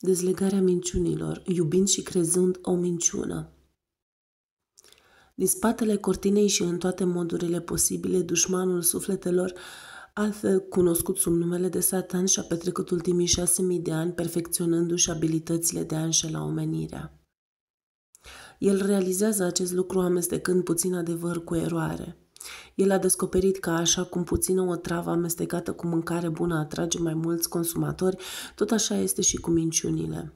Dezlegarea minciunilor, iubind și crezând o minciună. Din spatele cortinei și în toate modurile posibile, dușmanul sufletelor, altfel cunoscut sub numele de Satan, și-a petrecut ultimii șase mii de ani perfecționându-și abilitățile de a înșela omenirea. El realizează acest lucru amestecând puțin adevăr cu eroare. El a descoperit că așa cum puțină o travă amestecată cu mâncare bună atrage mai mulți consumatori, tot așa este și cu minciunile.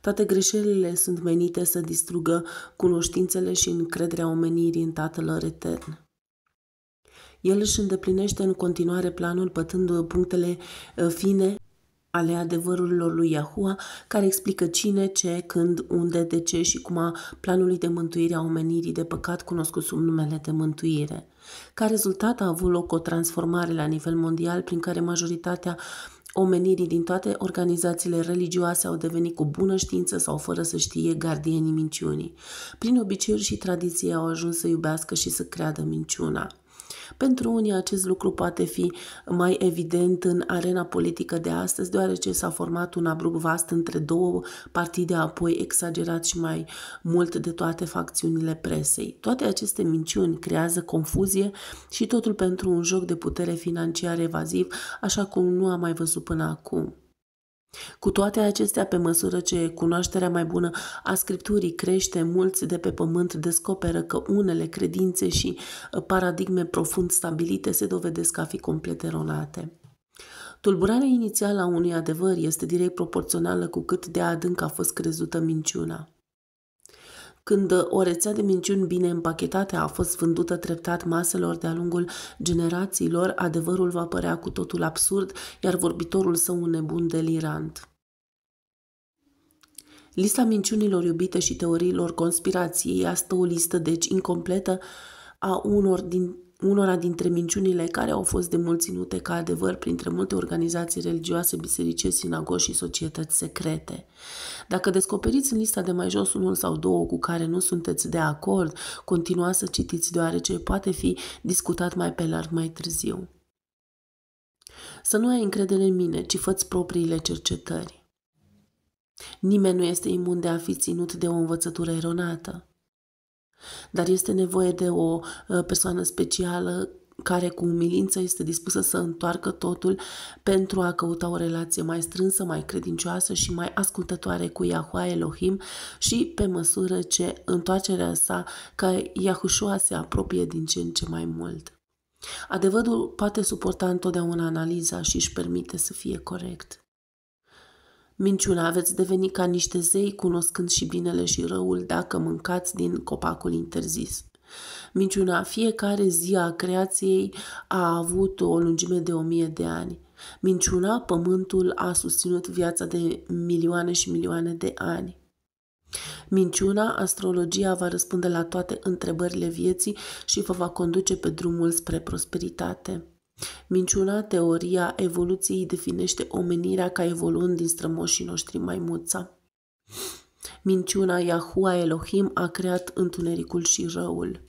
Toate greșelile sunt menite să distrugă cunoștințele și încrederea omenirii în Tatăl lor etern. El își îndeplinește în continuare planul pătând punctele eh, fine ale adevărurilor lui Iahua, care explică cine, ce, când, unde, de ce și cum a planului de mântuire a omenirii de păcat cunoscut sub numele de mântuire. Ca rezultat a avut loc o transformare la nivel mondial prin care majoritatea omenirii din toate organizațiile religioase au devenit cu bună știință sau fără să știe gardienii minciunii. Prin obiceiuri și tradiții au ajuns să iubească și să creadă minciuna. Pentru unii acest lucru poate fi mai evident în arena politică de astăzi, deoarece s-a format un abrupt vast între două partide, apoi exagerat și mai mult de toate facțiunile presei. Toate aceste minciuni creează confuzie și totul pentru un joc de putere financiar evaziv, așa cum nu am mai văzut până acum. Cu toate acestea, pe măsură ce cunoașterea mai bună a Scripturii crește, mulți de pe pământ descoperă că unele credințe și uh, paradigme profund stabilite se dovedesc a fi complet eronate. Tulburarea inițială a unui adevăr este direct proporțională cu cât de adânc a fost crezută minciuna când o rețea de minciuni bine împachetate a fost vândută treptat maselor de-a lungul generațiilor, adevărul va părea cu totul absurd, iar vorbitorul său un nebun delirant. Lista minciunilor iubite și teoriilor conspirației, este o listă deci incompletă a unor din unora dintre minciunile care au fost de mult ținute ca adevăr printre multe organizații religioase, biserice, sinagogi și societăți secrete. Dacă descoperiți în lista de mai jos unul sau două cu care nu sunteți de acord, continuați să citiți deoarece poate fi discutat mai pe larg mai târziu. Să nu ai încredere în mine, ci făți propriile cercetări. Nimeni nu este imun de a fi ținut de o învățătură eronată dar este nevoie de o uh, persoană specială care cu umilință este dispusă să întoarcă totul pentru a căuta o relație mai strânsă, mai credincioasă și mai ascultătoare cu Yahua Elohim și pe măsură ce întoarcerea sa ca Yahushua se apropie din ce în ce mai mult. Adevărul poate suporta întotdeauna analiza și își permite să fie corect. Minciuna veți deveni ca niște zei, cunoscând și binele și răul, dacă mâncați din copacul interzis. Minciuna, fiecare zi a creației a avut o lungime de o mie de ani. Minciuna, pământul a susținut viața de milioane și milioane de ani. Minciuna, astrologia va răspunde la toate întrebările vieții și vă va conduce pe drumul spre prosperitate. Minciuna teoria evoluției definește omenirea ca evoluând din strămoșii noștri maimuța. Minciuna Yahua Elohim a creat întunericul și răul.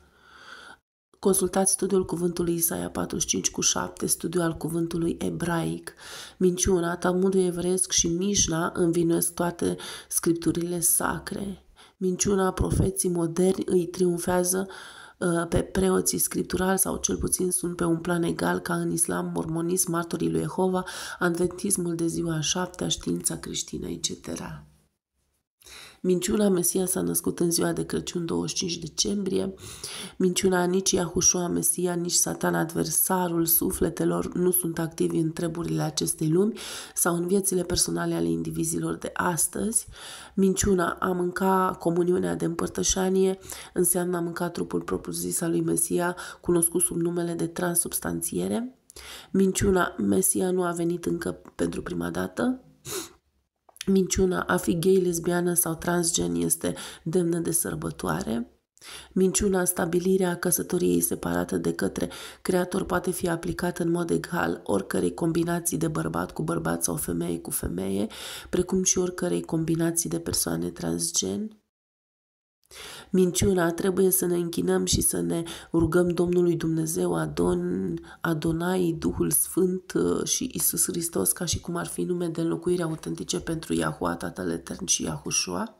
Consultați studiul cuvântului Isaia 45 cu 7, studiul al cuvântului ebraic. Minciuna, Talmudul evresc și Mișna învinuiesc toate scripturile sacre. Minciuna profeții moderni îi triumfează uh, Uh, pe preoții scripturali sau cel puțin sunt pe un plan egal ca în islam, mormonism, martorii lui Jehova, adventismul de ziua a șaptea, știința creștină, etc. Minciuna Mesia s-a născut în ziua de Crăciun 25 decembrie. Minciuna nici Iahușua Mesia, nici Satan adversarul sufletelor nu sunt activi în treburile acestei lumi sau în viețile personale ale indivizilor de astăzi. Minciuna a mânca comuniunea de împărtășanie înseamnă a mânca trupul propriu-zis al lui Mesia, cunoscut sub numele de transubstanțiere. Minciuna Mesia nu a venit încă pentru prima dată. Minciuna a fi gay, lesbiană sau transgen este demnă de sărbătoare. Minciuna, stabilirea căsătoriei separată de către creator poate fi aplicată în mod egal oricărei combinații de bărbat cu bărbat sau femeie cu femeie, precum și oricărei combinații de persoane transgen minciuna, trebuie să ne închinăm și să ne rugăm Domnului Dumnezeu, Adon, Adonai, Duhul Sfânt uh, și Isus Hristos, ca și cum ar fi nume de înlocuire autentice pentru Iahua, Tatăl Etern și Iahușua.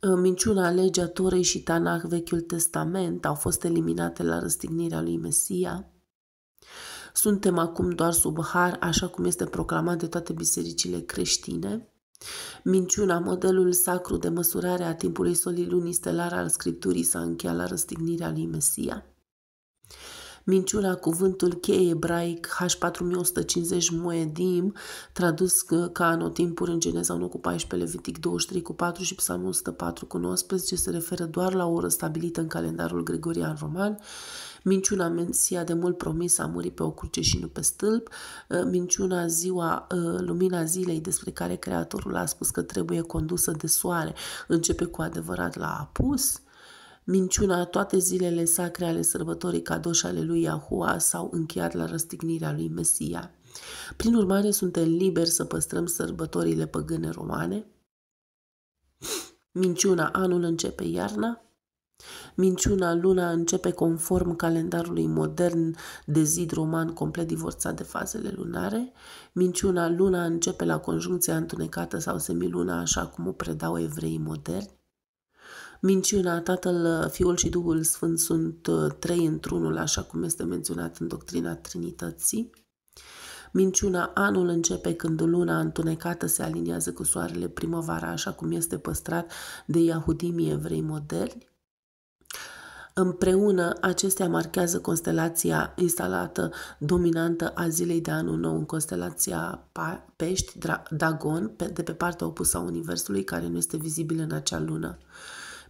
Uh, minciuna, legea Torei și Tanah, Vechiul Testament, au fost eliminate la răstignirea lui Mesia. Suntem acum doar sub har, așa cum este proclamat de toate bisericile creștine. Minciuna, modelul sacru de măsurare a timpului solilunii stelar al Scripturii s-a încheiat la răstignirea lui Mesia minciuna, cuvântul cheie ebraic H4150 Moedim, tradus uh, ca anotimpuri în Geneza 1 cu 14, Levitic 23 cu 4 și Psalmul 104 cu 19, se referă doar la o oră stabilită în calendarul gregorian roman, minciuna Mensia de mult promis a murit pe o cruce și nu pe stâlp, uh, minciuna ziua, uh, lumina zilei despre care creatorul a spus că trebuie condusă de soare, începe cu adevărat la apus, Minciuna, toate zilele sacre ale sărbătorii cadoși ale lui Iahua sau încheiat la răstignirea lui Mesia. Prin urmare, suntem liberi să păstrăm sărbătorile păgâne romane? Minciuna, anul începe iarna? Minciuna, luna începe conform calendarului modern de zid roman complet divorțat de fazele lunare. Minciuna, luna începe la conjuncția întunecată sau semiluna, așa cum o predau evreii moderni minciuna, Tatăl, Fiul și Duhul Sfânt sunt uh, trei într-unul, așa cum este menționat în doctrina Trinității. Minciuna, anul începe când luna întunecată se aliniază cu soarele primăvara, așa cum este păstrat de iahudimii evrei moderni. Împreună, acestea marchează constelația instalată dominantă a zilei de anul nou în constelația Pești, Dagon, de pe partea opusă a Universului, care nu este vizibilă în acea lună.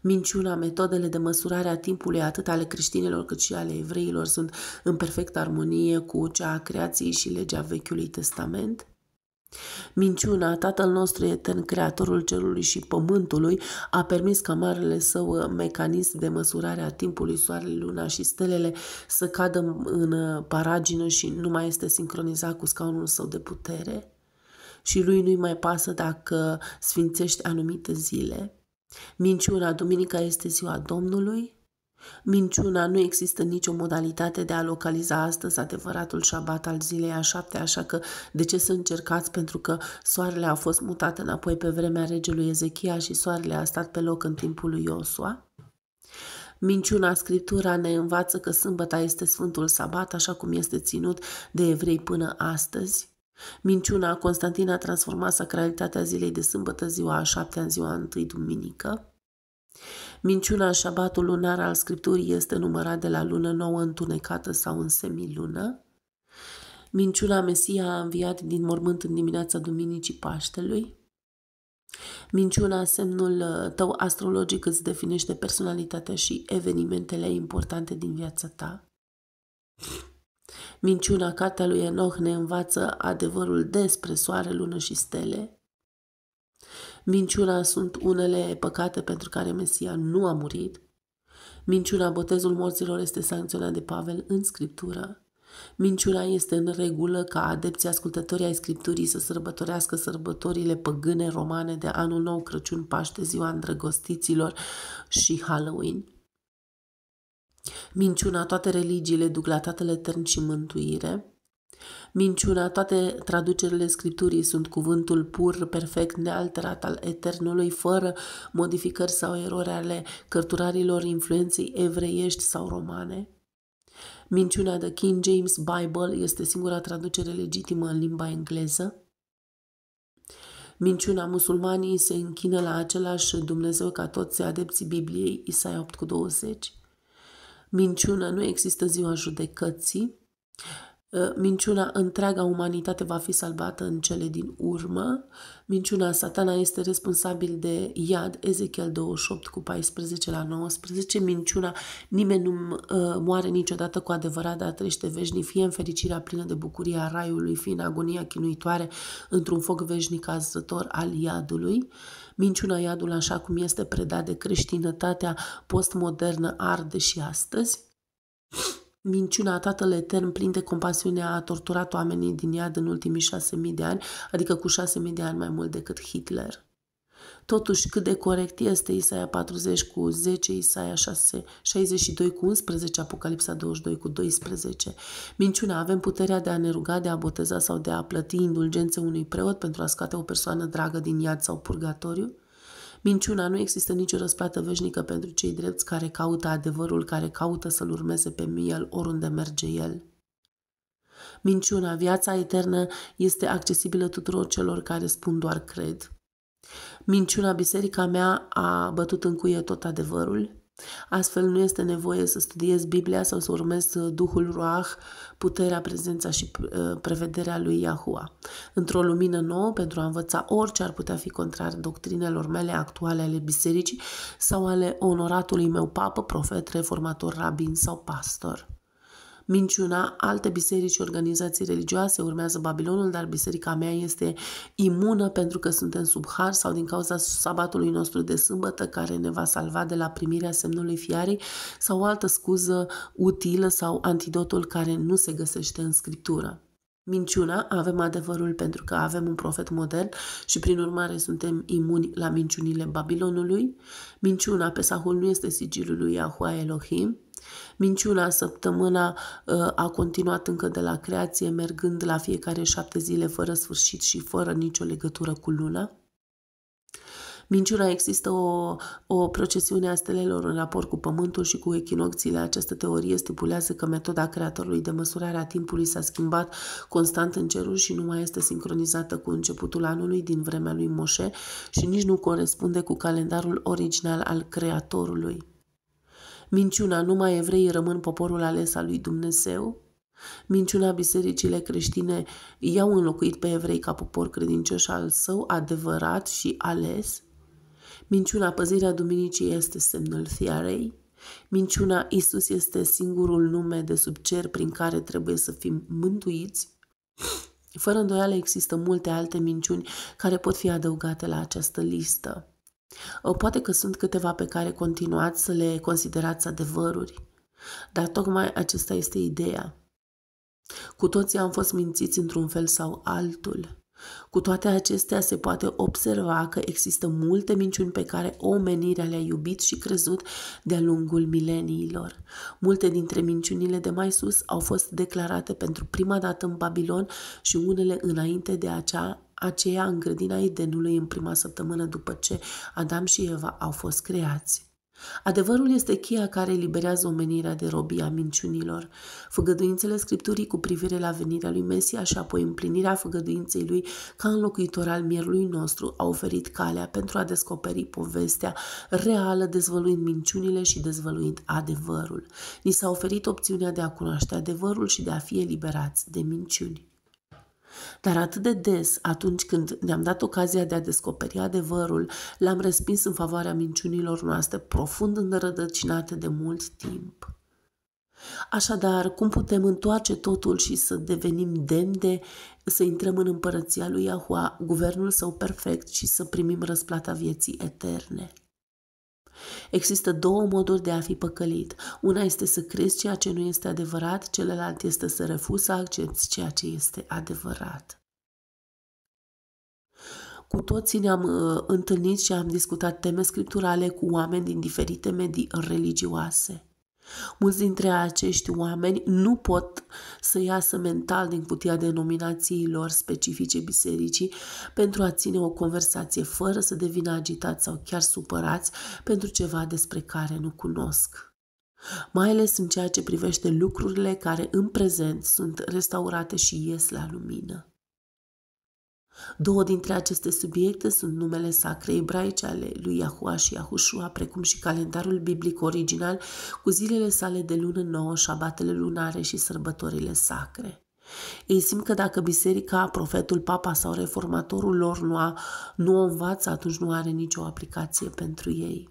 Minciuna, metodele de măsurare a timpului atât ale creștinilor cât și ale evreilor sunt în perfectă armonie cu cea a creației și legea Vechiului Testament? Minciuna, Tatăl nostru etern, Creatorul Cerului și Pământului, a permis ca marele său mecanism de măsurare a timpului, soarele, luna și stelele să cadă în paragină și nu mai este sincronizat cu scaunul său de putere? Și lui nu-i mai pasă dacă sfințești anumite zile? Minciuna, duminica este ziua Domnului. Minciuna nu există nicio modalitate de a localiza astăzi adevăratul șabat al zilei a șapte, așa că de ce să încercați pentru că soarele a fost mutat înapoi pe vremea regelui Ezechia și soarele a stat pe loc în timpul lui Iosua? Minciuna Scriptura ne învață că sâmbăta este Sfântul Sabat, așa cum este ținut de evrei până astăzi. Minciuna Constantina a transformat sacralitatea zilei de sâmbătă, ziua a șaptea, în ziua a întâi duminică. Minciuna șabatul lunar al Scripturii este numărat de la lună nouă întunecată sau în semilună. Minciuna Mesia a înviat din mormânt în dimineața Duminicii Paștelui. Minciuna, semnul uh, tău astrologic îți definește personalitatea și evenimentele importante din viața ta. Minciuna cartea lui Enoch ne învață adevărul despre soare, lună și stele. Minciuna sunt unele păcate pentru care Mesia nu a murit. Minciuna botezul morților este sancționat de Pavel în Scriptură. Minciuna este în regulă ca adepții ascultătorii ai Scripturii să sărbătorească sărbătorile păgâne romane de anul nou, Crăciun, Paște, ziua îndrăgostiților și Halloween. Minciuna, toate religiile duc la Tatăl Etern și mântuire. Minciuna, toate traducerile Scripturii sunt cuvântul pur, perfect, nealterat al Eternului, fără modificări sau erori ale cărturarilor influenței evreiești sau romane. Minciuna de King James Bible este singura traducere legitimă în limba engleză. Minciuna musulmanii se închină la același Dumnezeu ca toți adepții Bibliei, Isaia 8 cu 20 minciună, nu există ziua judecății, ă, minciuna, întreaga umanitate va fi salvată în cele din urmă. Minciuna satana este responsabil de iad, Ezechiel 28 cu 14 la 19. Minciuna, nimeni nu ă, moare niciodată cu adevărat, dar trește veșnic, fie în fericirea plină de bucurie a raiului, fie în agonia chinuitoare într-un foc veșnic azător al iadului. Uh, Minciuna iadul așa cum este predat de creștinătatea postmodernă arde și astăzi? Minciuna Tatăl Etern, plin de compasiune, a torturat oamenii din iad în ultimii șase mii de ani, adică cu șase mii de ani mai mult decât Hitler. Totuși, cât de corect este Isaia 40 cu 10, Isaia 6, 62 cu 11, Apocalipsa 22 cu 12. Minciuna, avem puterea de a ne ruga, de a boteza sau de a plăti indulgențe unui preot pentru a scoate o persoană dragă din iad sau purgatoriu? Minciuna, nu există nicio răsplată veșnică pentru cei drepți care caută adevărul, care caută să-l urmeze pe miel oriunde merge el. Minciuna, viața eternă este accesibilă tuturor celor care spun doar cred. Minciuna biserica mea a bătut în cuie tot adevărul. Astfel nu este nevoie să studiez Biblia sau să urmez uh, Duhul Roah, puterea, prezența și uh, prevederea lui Yahua. Într-o lumină nouă, pentru a învăța orice ar putea fi contrar doctrinelor mele actuale ale bisericii sau ale onoratului meu papă, profet, reformator, rabin sau pastor minciuna, alte biserici și organizații religioase urmează Babilonul, dar biserica mea este imună pentru că suntem sub har sau din cauza sabatului nostru de sâmbătă care ne va salva de la primirea semnului fiarei sau o altă scuză utilă sau antidotul care nu se găsește în scriptură. Minciuna, avem adevărul pentru că avem un profet modern și prin urmare suntem imuni la minciunile Babilonului. Minciuna, Pesahul nu este sigilul lui Yahua Elohim, Minciuna săptămâna ă, a continuat încă de la creație, mergând la fiecare șapte zile fără sfârșit și fără nicio legătură cu luna. Minciuna există o, o procesiune a stelelor în raport cu Pământul și cu echinocțiile. Această teorie stipulează că metoda creatorului de măsurare a timpului s-a schimbat constant în cerul și nu mai este sincronizată cu începutul anului din vremea lui Moșe și nici nu corespunde cu calendarul original al creatorului. Minciuna, numai evreii rămân poporul ales al lui Dumnezeu? Minciuna bisericile creștine i-au înlocuit pe evrei ca popor credincioș al său, adevărat și ales? Minciuna păzirea duminicii este semnul fiarei? Minciuna Isus este singurul nume de sub cer prin care trebuie să fim mântuiți? Fără îndoială există multe alte minciuni care pot fi adăugate la această listă. Ă, poate că sunt câteva pe care continuați să le considerați adevăruri, dar tocmai acesta este ideea. Cu toții am fost mințiți într-un fel sau altul. Cu toate acestea se poate observa că există multe minciuni pe care omenirea le-a iubit și crezut de-a lungul mileniilor. Multe dintre minciunile de mai sus au fost declarate pentru prima dată în Babilon și unele înainte de acea aceea în grădina Edenului în prima săptămână după ce Adam și Eva au fost creați. Adevărul este cheia care eliberează omenirea de robia minciunilor. Făgăduințele Scripturii cu privire la venirea lui Mesia și apoi împlinirea făgăduinței lui ca înlocuitor al mierului nostru au oferit calea pentru a descoperi povestea reală dezvăluind minciunile și dezvăluind adevărul. Ni s-a oferit opțiunea de a cunoaște adevărul și de a fi eliberați de minciuni. Dar atât de des, atunci când ne-am dat ocazia de a descoperi adevărul, l-am respins în favoarea minciunilor noastre profund înrădăcinate de mult timp. Așadar, cum putem întoarce totul și să devenim demni de să intrăm în împărăția lui Yahua, guvernul său perfect și să primim răsplata vieții eterne? Există două moduri de a fi păcălit. Una este să crezi ceea ce nu este adevărat, celălalt este să refuzi să accepti ceea ce este adevărat. Cu toții ne-am uh, întâlnit și am discutat teme scripturale cu oameni din diferite medii religioase. Mulți dintre acești oameni nu pot să iasă mental din cutia denominațiilor specifice bisericii pentru a ține o conversație fără să devină agitați sau chiar supărați pentru ceva despre care nu cunosc mai ales în ceea ce privește lucrurile care în prezent sunt restaurate și ies la lumină. Două dintre aceste subiecte sunt numele sacre ebraice ale lui Yahua și Iahushua, precum și calendarul biblic original cu zilele sale de lună nouă, șabatele lunare și sărbătorile sacre. Ei simt că dacă biserica, profetul, papa sau reformatorul lor nu, a, nu o învață, atunci nu are nicio aplicație pentru ei.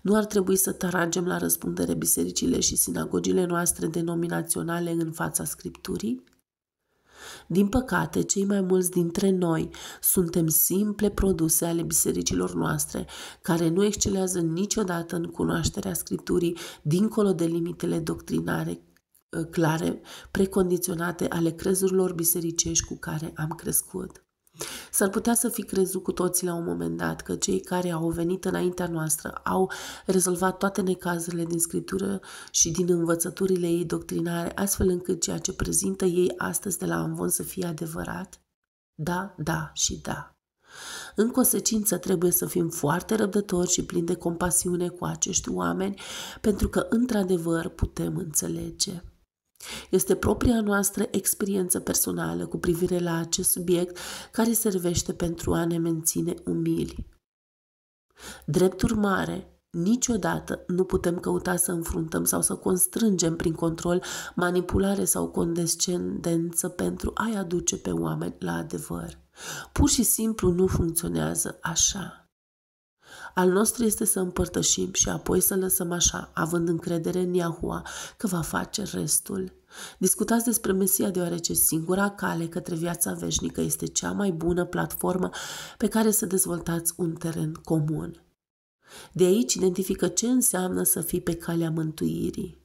Nu ar trebui să taragem la răspundere bisericile și sinagogile noastre denominaționale în fața Scripturii? Din păcate, cei mai mulți dintre noi suntem simple produse ale bisericilor noastre, care nu excelează niciodată în cunoașterea Scripturii dincolo de limitele doctrinare ă, clare, precondiționate ale crezurilor bisericești cu care am crescut. S-ar putea să fi crezut cu toții la un moment dat că cei care au venit înaintea noastră au rezolvat toate necazurile din scriptură și din învățăturile ei doctrinare, astfel încât ceea ce prezintă ei astăzi de la Amvon să fie adevărat? Da, da și da. În consecință, trebuie să fim foarte răbdători și plini de compasiune cu acești oameni, pentru că, într-adevăr, putem înțelege. Este propria noastră experiență personală cu privire la acest subiect care servește pentru a ne menține umili. Drept urmare, Niciodată nu putem căuta să înfruntăm sau să constrângem prin control, manipulare sau condescendență pentru a-i aduce pe oameni la adevăr. Pur și simplu nu funcționează așa. Al nostru este să împărtășim și apoi să lăsăm așa, având încredere în Iahua că va face restul. Discutați despre Mesia deoarece singura cale către viața veșnică este cea mai bună platformă pe care să dezvoltați un teren comun. De aici identifică ce înseamnă să fii pe calea mântuirii.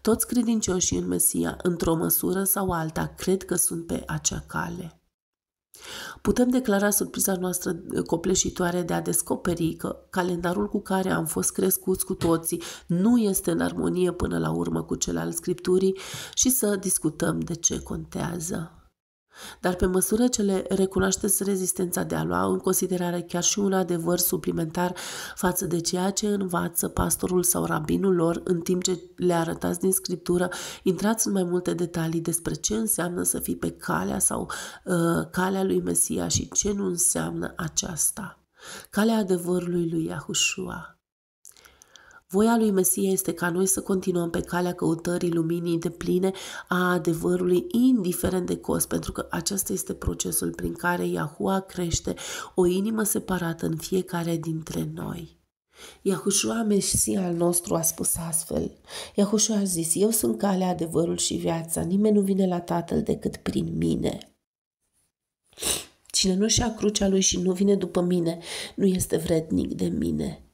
Toți credincioșii în Mesia, într-o măsură sau alta, cred că sunt pe acea cale. Putem declara surpriza noastră uh, copleșitoare de a descoperi că calendarul cu care am fost crescuți cu toții nu este în armonie până la urmă cu cel al Scripturii și să discutăm de ce contează dar pe măsură ce le recunoașteți rezistența de a lua în considerare chiar și un adevăr suplimentar față de ceea ce învață pastorul sau rabinul lor în timp ce le arătați din scriptură, intrați în mai multe detalii despre ce înseamnă să fii pe calea sau uh, calea lui Mesia și ce nu înseamnă aceasta. Calea adevărului lui Iahușua. Voia lui Mesia este ca noi să continuăm pe calea căutării luminii de pline a adevărului, indiferent de cost, pentru că acesta este procesul prin care Iahua crește o inimă separată în fiecare dintre noi. Iahușua, Mesia al nostru, a spus astfel. Iahușua a zis, eu sunt calea, adevărul și viața, nimeni nu vine la Tatăl decât prin mine. Cine nu și-a crucea lui și nu vine după mine, nu este vrednic de mine.